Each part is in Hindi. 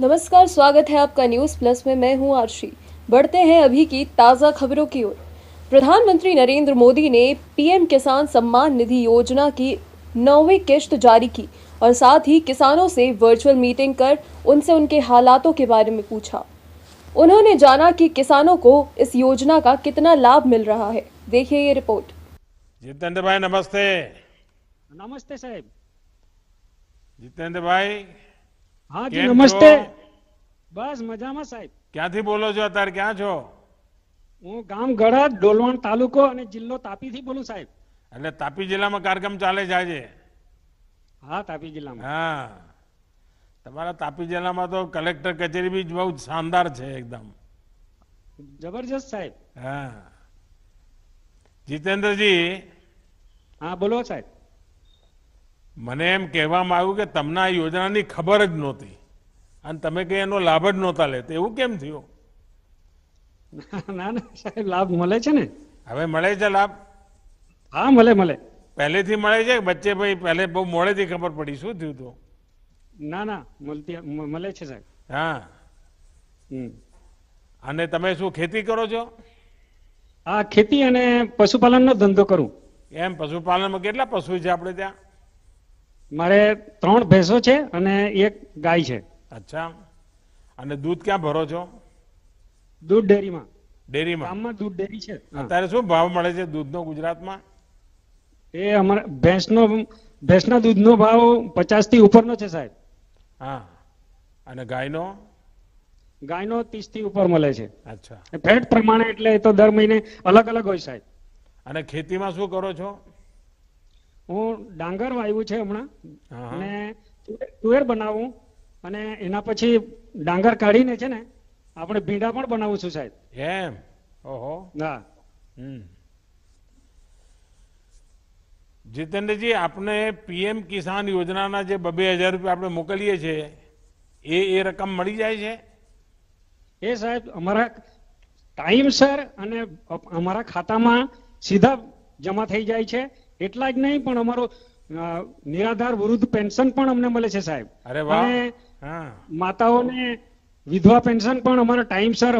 नमस्कार स्वागत है आपका न्यूज प्लस में मैं हूं आरशी बढ़ते हैं अभी की ताजा खबरों की ओर प्रधानमंत्री नरेंद्र मोदी ने पीएम किसान सम्मान निधि योजना की नौवी किश्त जारी की और साथ ही किसानों से वर्चुअल मीटिंग कर उनसे उनके हालातों के बारे में पूछा उन्होंने जाना कि किसानों को इस योजना का कितना लाभ मिल रहा है देखिए ये रिपोर्ट जितेंद्र भाई नमस्ते नमस्ते साहब जितेंद्र भाई હા જી નમસ્તે બસ મજામાં સાહેબ ક્યાંથી બોલો છો અત્યારે ક્યાં છો હું ગામ ગળદ ડોલવણ તાલુકો અને જિલ્લો તાપીથી બોલું સાહેબ એટલે તાપી જિલ્લામાં કાર્યક્રમ ચાલે જાય છે હા તાપી જિલ્લામાં હા તમારા તાપી જિલ્લામાં તો કલેક્ટર કચેરી બી બહુ શાનદાર છે એકદમ જબરજસ્ત સાહેબ હા જીતેન્દ્રજી હા બોલો સાહેબ મને એમ કહેવામાં આવ્યું કે તમને આ યોજનાની ખબર જ નહોતી અને તમે કઈ એનો લાભ જ નહોતા લેતા એવું કેમ થયો ના ના સાહેબ લાભ મળે છે ને હવે મળે છે લાભ હા મળે મળે પહેલેથી મળે છે બચ્ચે ભાઈ પહેલે બહુ મોડેથી ખબર પડી શું થયું તો ના ના મળતી મળે છે સાહેબ હા અને તમે શું ખેતી કરો છો હા ખેતી અને પશુપાલનનો ધંધો કરું એમ પશુપાલનમાં કેટલા પશુ છે આપણે ત્યાં મારે ત્રણ ભેંસો છે અને એક ગાય છે અચ્છા અને દૂધ ક્યાં ભરો છો દૂધ ડેરીમાં ડેરીમાં ગામમાં દૂધ ડેરી છે અત્યારે શું ભાવ મળે છે દૂધનો ગુજરાતમાં એ અમારે ભેંસનો ભેંસના દૂધનો ભાવ પચાસ થી ઉપરનો છે સાહેબ હા અને ગાયનો ગાયનો ત્રીસ થી ઉપર મળે છે અચ્છા ફેટ પ્રમાણે એટલે એ તો દર મહિને અલગ અલગ હોય સાહેબ અને ખેતીમાં શું કરો છો હું ડાંગર વાવ્યું છે હમણાં અને તુવેર બનાવું અને એના પછી ડાંગર કાઢીને છે ને આપણે ભીંડા પણ બનાવું છું સાહેબ એમ ઓહો ના જીતેન્દ્રજી આપણે પીએમ કિસાન યોજનાના જે બબે હજાર રૂપિયા આપણે મોકલીએ છીએ એ એ રકમ મળી જાય છે એ સાહેબ અમારા ટાઈમસર અને અમારા ખાતામાં સીધા જમા થઈ જાય છે એટલા જ નહીં પણ અમારો નિરાધાર વૃદ્ધ પેન્શન પણ અમને મળે છે સાહેબ અને માતાઓને વિધવા પેન્શન પણ અમારા ટાઈમસર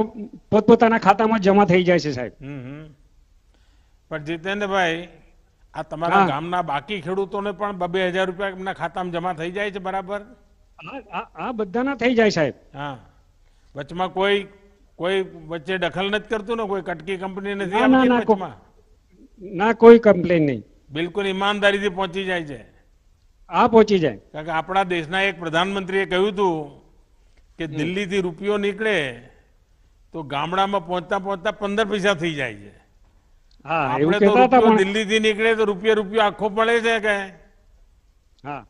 પોતપોતાના ખાતામાં જમા થઈ જાય છે સાહેબ પણ જીતેન્દ્રભાઈ આ તમારા ગામના બાકી ખેડૂતોને પણ બે હજાર રૂપિયા એમના ખાતામાં જમા થઈ જાય છે બરાબર આ બધાના થઈ જાય સાહેબ હા વચમાં કોઈ કોઈ વચ્ચે દખલ નથી કરતું ને કોઈ કટકી કંપની નથી ના કોઈ કમ્પ્લેન નહીં બિલકુલ ઈમાનદારીથી પહોંચી જાય છે આ પહોંચી જાય કારણ કે આપણા દેશના એક પ્રધાનમંત્રીએ કહ્યું હતું કે દિલ્હીથી રૂપિયો નીકળે તો ગામડામાં પહોંચતા પહોંચતા પંદર પૈસા થઈ જાય છે દિલ્હીથી નીકળે તો રૂપિયો રૂપિયો આખો પડે છે કે હા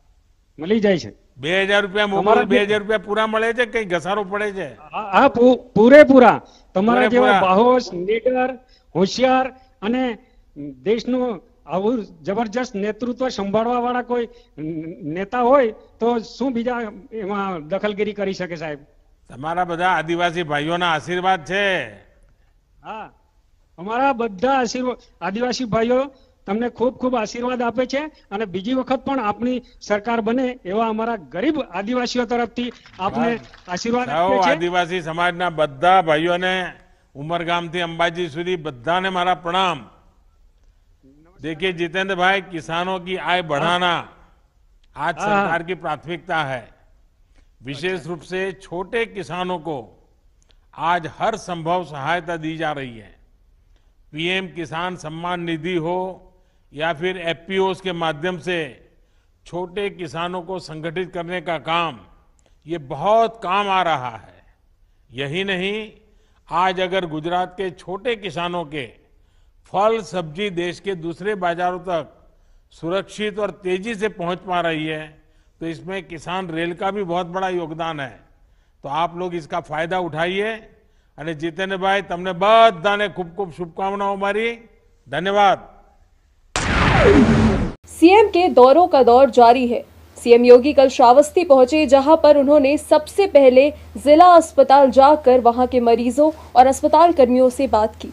મળી જાય છે બે હજાર રૂપિયા મોકલ બે હજાર રૂપિયા પૂરા મળે છે કઈ ઘસારો પડે છે હા પૂરેપૂરા તમારા જેવા બાહોશ નીડર હોશિયાર અને દેશનું આવું જબરજસ્ત નેતૃત્વ સંભાળવા વાળા કોઈ નેતા હોય તો શું બીજા એમાં દખલગીરી કરી શકે સાહેબ તમારા બધા આદિવાસી ભાઈઓના આશીર્વાદ છે હા અમારા બધા આશીર્વાદ આદિવાસી ભાઈઓ તમને ખૂબ ખૂબ આશીર્વાદ આપે છે અને બીજી વખત પણ આપની સરકાર બને એવા અમારા ગરીબ આદિવાસીઓ તરફથી આપને આશીર્વાદ આપે છે આદિવાસી સમાજના બધા ભાઈઓને થી અંબાજી સુધી બધાને મારા પ્રણામ देखिए जितेंद्र भाई किसानों की आय बढ़ाना आज हाँ। सरकार की प्राथमिकता है विशेष अच्छा। रूप से छोटे किसानों को आज हर संभव सहायता दी जा रही है पीएम किसान सम्मान निधि हो या फिर एफपीओ के माध्यम से छोटे किसानों को संगठित करने का काम ये बहुत काम आ रहा है यही नहीं आज अगर गुजरात के छोटे किसानों के फल सब्जी देश के दूसरे बाजारों तक सुरक्षित और तेजी से पहुंच पा रही है तो इसमें किसान रेल का भी बहुत बड़ा योगदान है तो आप लोग इसका फायदा उठाइए भाई જીતેનભાઈ તમને બધાને खूब खूब शुभकामनाओं मारी धन्यवाद सीएम के दौरों का दौर जारी है सीएम योगी कल श्रावस्ती पहुंचे जहां पर उन्होंने सबसे पहले जिला अस्पताल जाकर वहां के मरीजों और अस्पताल कर्मियों से बात की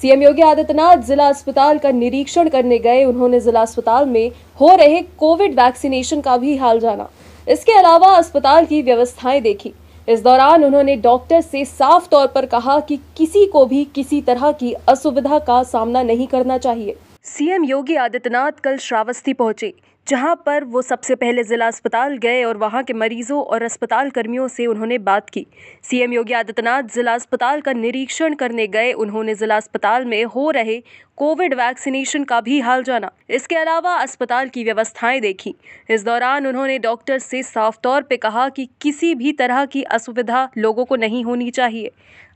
सीएम योगी आदित्यनाथ जिला अस्पताल का निरीक्षण करने गए उन्होंने जिला अस्पताल में हो रहे कोविड वैक्सीनेशन का भी हाल जाना इसके अलावा अस्पताल की व्यवस्थाएं देखी इस दौरान उन्होंने डॉक्टर से साफ तौर पर कहा कि किसी को भी किसी तरह की असुविधा का सामना नहीं करना चाहिए सीएम योगी आदित्यनाथ कल श्रावस्ती पहुंचे जहां पर वो सबसे पहले ज़िला अस्पताल गए और वहां के मरीजों और अस्पताल कर्मियों से उन्होंने बात की सीएम योगी आदित्यनाथ ज़िला अस्पताल का निरीक्षण करने गए उन्होंने ज़िला अस्पताल में हो रहे कोविड वैक्सीनेशन का भी हाल जाना इसके अलावा अस्पताल की व्यवस्थाएं देखी इस दौरान उन्होंने डॉक्टर से साफ तौर पे कहा कि किसी भी तरह की असुविधा लोगों को नहीं होनी चाहिए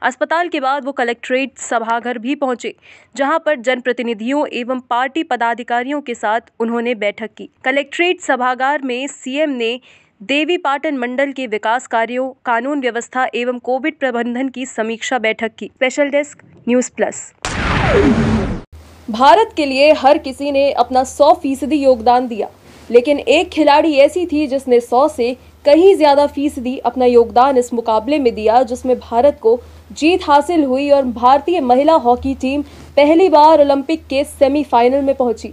अस्पताल के बाद वो कलेक्ट्रेट सभागार भी पहुंचे जहां पर जनप्रतिनिधियों एवं पार्टी पदाधिकारियों के साथ उन्होंने बैठक की कलेक्ट्रेट सभागार में सीएम ने देवी पाटन मंडल के विकास कार्यों कानून व्यवस्था एवं कोविड प्रबंधन की समीक्षा बैठक की special desk news plus Bharat के लिए हर किसी ने अपना सौ फीसदी योगदान दिया लेकिन एक खिलाड़ी ऐसी थी जिसने सौ से कहीं ज़्यादा फीसदी अपना योगदान इस मुकाबले में दिया जिसमें भारत को जीत हासिल हुई और भारतीय महिला हॉकी टीम पहली बार ओलंपिक के सेमीफाइनल में पहुंची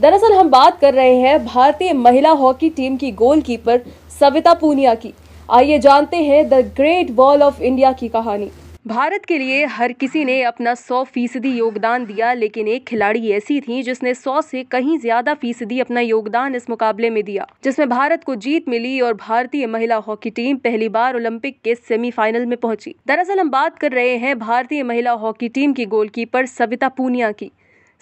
दरअसल हम बात कर रहे हैं भारतीय महिला हॉकी टीम की गोलकीपर सविता पूनिया की आइए जानते हैं the great wall of India की कहानी भारत के लिए हर किसी ने अपना सौ फीसदी योगदान दिया लेकिन एक खिलाड़ी ऐसी थी जिसने सौ से कहीं ज्यादा फीसदी अपना योगदान इस मुकाबले में दिया जिसमें भारत को जीत मिली और भारतीय महिला हॉकी टीम पहली बार ओलंपिक के सेमीफाइनल में पहुंची दरअसल हम बात कर रहे हैं भारतीय महिला हॉकी टीम की गोलकीपर सविता पूनिया की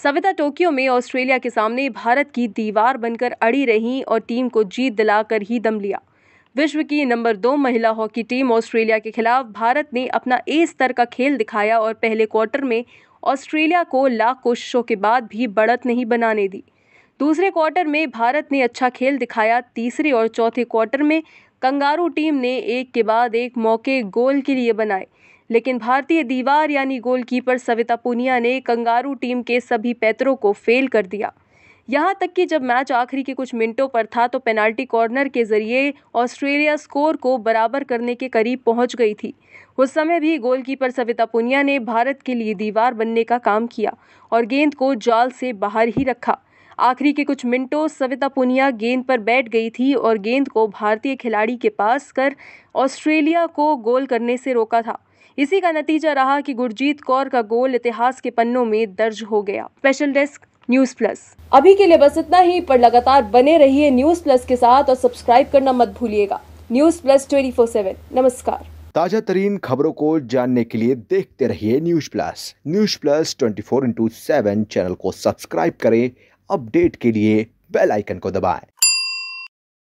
सविता टोक्यो में ऑस्ट्रेलिया के सामने भारत की दीवार बनकर अड़ी रही और टीम को जीत दिलाकर ही दम लिया विश्व की नंबर दो महिला हॉकी टीम ऑस्ट्रेलिया के खिलाफ भारत ने अपना ए स्तर का खेल दिखाया और पहले क्वार्टर में ऑस्ट्रेलिया को लाख कोशिशों के बाद भी बढ़त नहीं बनाने दी दूसरे क्वार्टर में भारत ने अच्छा खेल दिखाया तीसरे और चौथे क्वार्टर में कंगारू टीम ने एक के बाद एक मौके गोल के लिए बनाए लेकिन भारतीय दीवार यानी गोलकीपर सविता पुनिया ने कंगारू टीम के सभी पैतरों को फेल कर दिया यहां तक कि जब मैच आखिरी के कुछ मिनटों पर था तो पेनाल्टी कॉर्नर के जरिए ऑस्ट्रेलिया स्कोर को बराबर करने के करीब पहुंच गई थी उस समय भी गोलकीपर सविता पुनिया ने भारत के लिए दीवार बनने का काम किया और गेंद को जाल से बाहर ही रखा आखिरी के कुछ मिनटों सविता पुनिया गेंद पर बैठ गई थी और गेंद को भारतीय खिलाड़ी के पास कर ऑस्ट्रेलिया को गोल करने से रोका था इसी का नतीजा रहा कि गुरजीत कौर का गोल इतिहास के पन्नों में दर्ज हो गया स्पेशल डेस्क न्यूज प्लस अभी के लिए बस इतना ही पर लगातार बने रहिए न्यूज प्लस के साथ और सब्सक्राइब करना मत भूलिएगा news plus twenty four seven नमस्कार ताजा तरीन खबरों को जानने के लिए देखते रहिए news plus news plus twenty four into seven channel को सब्सक्राइब करें अपडेट के लिए बेल आइकन को दबाएं